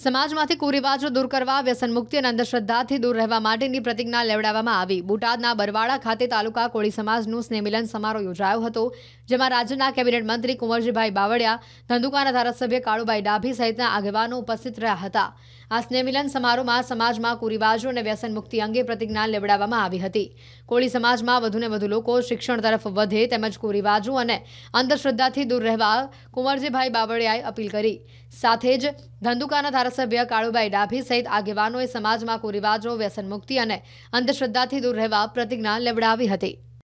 સમાજમાંથી કુરિવાજો દૂર કરવા વ્યસન અને અંધશ્રદ્ધાથી દૂર રહેવા માટેની પ્રતિજ્ઞા લેવડાવવામાં આવી બોટાદના બરવાડા ખાતે તાલુકા કોળી સમાજનું સ્નેહમિલન સમારોહ યોજાયો હતો જેમાં રાજ્યના કેબિનેટ મંત્રી કુંવરજીભાઈ બાવળિયા ધંધુકાના ધારાસભ્ય કાળુભાઈ ડાભી સહિતના આગેવાનો ઉપસ્થિત રહ્યા હતા આ સ્નેહમિલન સમારોહમાં સમાજમાં કુરિવાજો અને વ્યસન મુક્તિ અંગે પ્રતિજ્ઞા લેવડાવવામાં આવી હતી કોળી સમાજમાં વધુને વધુ લોકો શિક્ષણ તરફ વધે તેમજ કુરિવાજો અને અંધશ્રદ્ધાથી દૂર રહેવા કુંવરજીભાઈ બાવળિયાએ અપીલ કરી સાથે જ ધંધુકાના ધારાસભ્ય કાળુભાઈ ડાભી સહિત આગેવાનોએ સમાજમાં કુરિવાજો વ્યસન મુક્તિ અને અંધશ્રદ્ધાથી દૂર રહેવા પ્રતિજ્ઞા લેવડાવી હતી